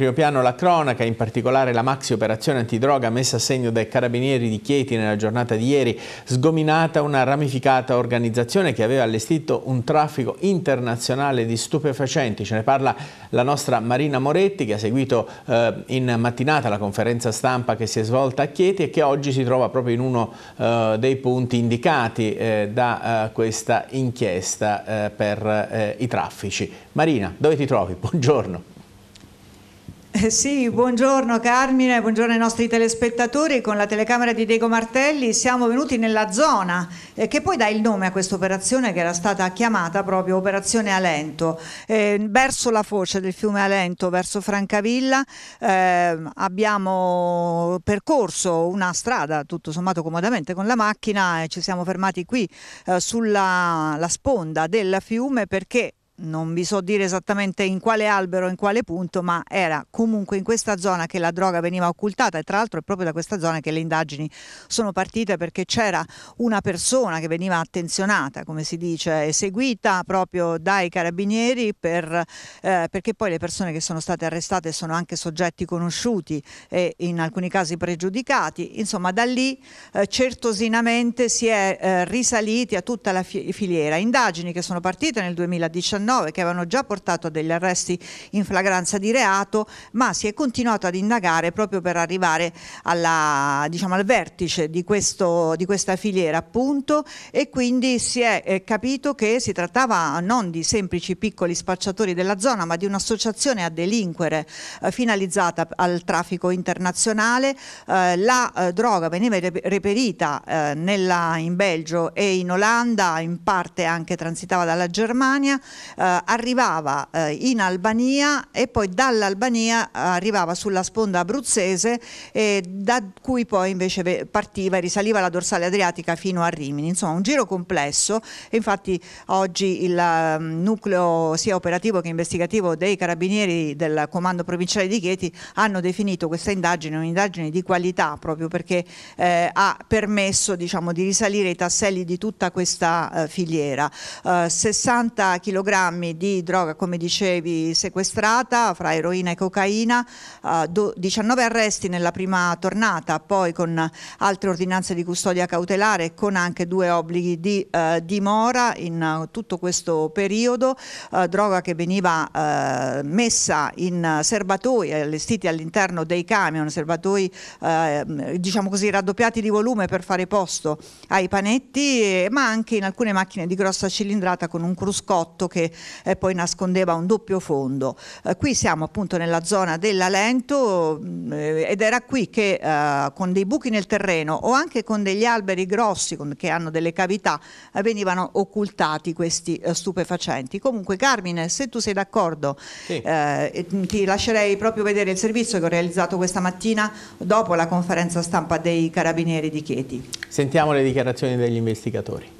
primo piano la cronaca, in particolare la maxi operazione antidroga messa a segno dai carabinieri di Chieti nella giornata di ieri, sgominata una ramificata organizzazione che aveva allestito un traffico internazionale di stupefacenti. Ce ne parla la nostra Marina Moretti che ha seguito eh, in mattinata la conferenza stampa che si è svolta a Chieti e che oggi si trova proprio in uno eh, dei punti indicati eh, da eh, questa inchiesta eh, per eh, i traffici. Marina, dove ti trovi? Buongiorno. Eh, sì, buongiorno Carmine, buongiorno ai nostri telespettatori. Con la telecamera di Diego Martelli siamo venuti nella zona eh, che poi dà il nome a questa operazione che era stata chiamata proprio Operazione Alento. Eh, verso la foce del fiume Alento, verso Francavilla, eh, abbiamo percorso una strada tutto sommato comodamente con la macchina e ci siamo fermati qui eh, sulla sponda del fiume perché non vi so dire esattamente in quale albero, in quale punto, ma era comunque in questa zona che la droga veniva occultata e tra l'altro è proprio da questa zona che le indagini sono partite perché c'era una persona che veniva attenzionata, come si dice, eseguita proprio dai carabinieri per, eh, perché poi le persone che sono state arrestate sono anche soggetti conosciuti e in alcuni casi pregiudicati, insomma da lì eh, certosinamente si è eh, risaliti a tutta la fi filiera. Indagini che sono partite nel 2019 2019 che avevano già portato a degli arresti in flagranza di reato, ma si è continuato ad indagare proprio per arrivare alla, diciamo, al vertice di, questo, di, questa filiera appunto e quindi si è eh, capito che si trattava non di semplici piccoli spacciatori della zona, ma di un'associazione a delinquere eh, finalizzata al traffico internazionale. Eh, la eh, droga veniva reperita eh, nella, in Belgio e in Olanda, in parte anche transitava dalla Germania, eh, arrivava eh, in Albania e poi dall'Albania eh, arrivava sulla sponda abruzzese da cui poi invece partiva e risaliva la dorsale adriatica fino a Rimini. Insomma un giro complesso e infatti oggi il mm, nucleo sia operativo che investigativo dei carabinieri del comando provinciale di Chieti hanno definito questa indagine un'indagine di qualità proprio perché eh, ha permesso diciamo, di risalire i tasselli di tutta questa eh, filiera. Eh, 60 kg grammi di droga, come dicevi, sequestrata fra eroina e cocaina, 19 eh, arresti nella prima tornata, poi con altre ordinanze di custodia cautelare e con anche due obblighi di eh, dimora in tutto questo periodo, eh, droga che veniva messa in serbatoi, allestiti all'interno dei camion, serbatoi diciamo così raddoppiati di volume per fare posto ai panetti, ma anche in alcune macchine di grossa cilindrata con un cruscotto che eh, poi nascondeva un doppio fondo. Eh, qui siamo appunto nella zona dell'Alento mm, eh, ed era qui che eh, con dei buchi nel terreno o anche con degli alberi grossi con, che hanno delle cavità eh, venivano occultati questi eh, stupefacenti. Comunque Carmine, se tu sei d'accordo, sì. ti lascerei proprio vedere il servizio che ho realizzato questa mattina dopo la conferenza stampa dei carabinieri di Chieti. Sentiamo le dichiarazioni degli investigatori.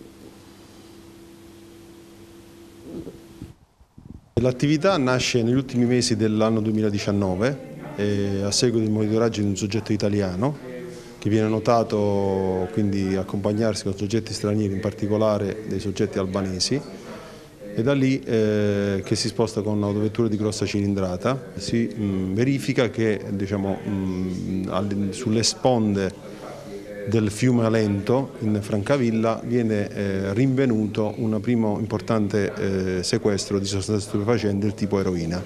L'attività nasce negli ultimi mesi dell'anno 2019 eh, a seguito del monitoraggio di un soggetto italiano che viene notato quindi accompagnarsi con soggetti stranieri, in particolare dei soggetti albanesi e da lì eh, che si sposta con autovetture di grossa cilindrata si mh, mm, verifica che diciamo, mh, mm, sulle sponde del fiume Alento in Francavilla viene eh, rinvenuto un primo importante eh, sequestro di sostanze stupefacenti del tipo eroina.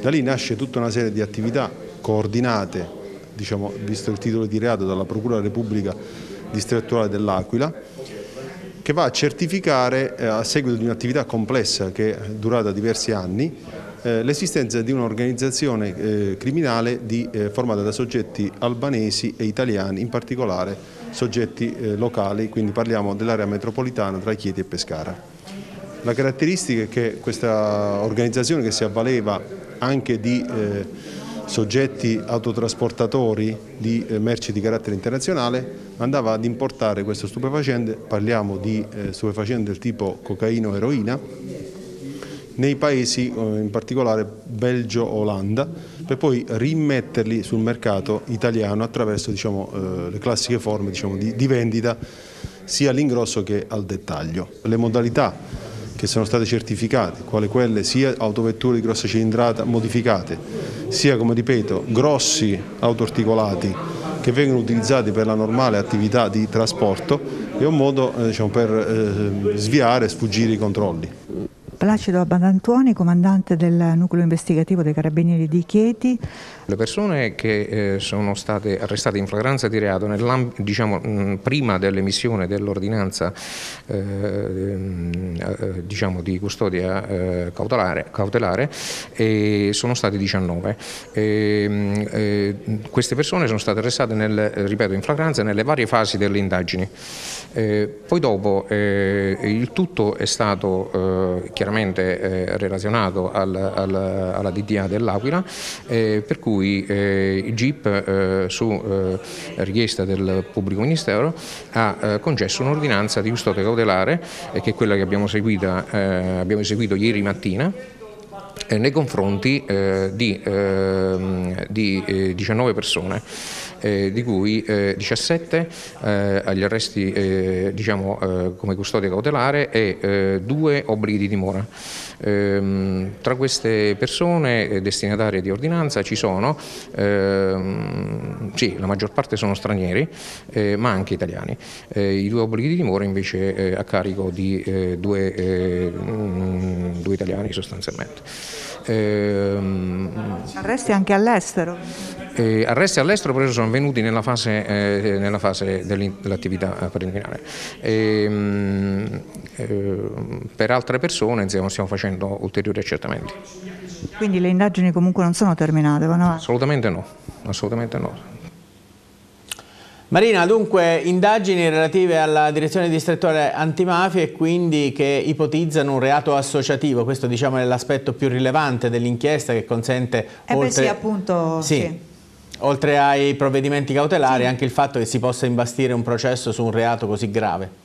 Da lì nasce tutta una serie di attività coordinate, diciamo, visto il titolo di reato, dalla Procura della Repubblica distrettuale dell'Aquila, che va a certificare eh, a seguito di un'attività complessa che è durata diversi anni eh, l'esistenza di un'organizzazione eh, criminale di, eh, formata da soggetti albanesi e italiani, in particolare soggetti locali, quindi parliamo dell'area metropolitana tra Chieti e Pescara. La caratteristica è che questa organizzazione che si avvaleva anche di eh, soggetti autotrasportatori di eh, merci di carattere internazionale andava ad importare questo stupefacente, parliamo di eh, stupefacente del tipo cocaino-eroina, nei paesi, eh, in particolare Belgio-Olanda, e per poi rimetterli sul mercato italiano attraverso diciamo, eh, le classiche forme diciamo, di, di vendita sia all'ingrosso che al dettaglio. Le modalità che sono state certificate, quale quelle sia autovetture di grossa cilindrata modificate, sia come ripeto grossi autoarticolati che vengono utilizzati per la normale attività di trasporto, è un modo eh, diciamo, per eh, sviare e sfuggire i controlli. Placido Abadantuoni, comandante del nucleo investigativo dei Carabinieri di Chieti. Le persone che eh, sono state arrestate in flagranza di reato diciamo, mh, prima dell'emissione dell'ordinanza eh, ehm, eh, diciamo, di custodia eh, cautelare, cautelare sono state 19. E, ehm, eh, queste persone sono state arrestate nel, ripeto, in flagranza nelle varie fasi delle indagini. Eh, poi dopo eh, il tutto è stato eh, chiaramente eh, relazionato al, al, alla DDA dell'Aquila, eh, per cui eh, il GIP su richiesta del pubblico ministero ha concesso un'ordinanza di custodia cautelare, che è quella che abbiamo, seguita, abbiamo eseguito ieri mattina, eh, nei confronti eh, di, ehm, di 19 eh, persone, di cui 17 agli arresti diciamo, come custodia cautelare e due obblighi di dimora. Ehm, tra queste persone destinatarie di ordinanza ci sono, ehm, sì, la maggior parte sono stranieri, ma anche italiani. I due obblighi di dimora invece a carico di due, mm, due italiani sostanzialmente. Ehm, arresti anche all'estero? Eh, arresti all'estero però sono venuti nella fase, eh, fase dell'attività preliminare. E, ehm, eh, per altre persone stiamo, stiamo facendo ulteriori accertamenti. Quindi le indagini comunque non sono terminate? Assolutamente no, assolutamente no. Marina, dunque indagini relative alla direzione distrettuale antimafia e quindi che ipotizzano un reato associativo, questo diciamo è l'aspetto più rilevante dell'inchiesta che consente... Eh oltre... Sì, appunto, sì. Sì. oltre... ai provvedimenti cautelari anche il fatto che si possa imbastire un processo su un reato così grave.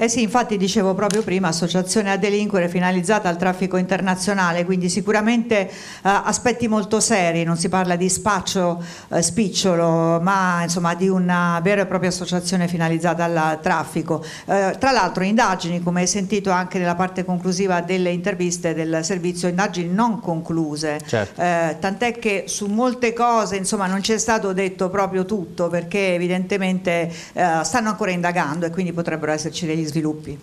Eh sì, infatti dicevo proprio prima, associazione a delinquere finalizzata al traffico internazionale, quindi sicuramente eh, aspetti molto seri, non si parla di spaccio eh, spicciolo, ma insomma di una vera e propria associazione finalizzata al traffico. Eh, tra l'altro indagini, come hai sentito anche nella parte conclusiva delle interviste del servizio, indagini non concluse, certo. Eh, tant'è che su molte cose insomma non c'è stato detto proprio tutto perché evidentemente eh, stanno ancora indagando e quindi potrebbero esserci degli sviluppi.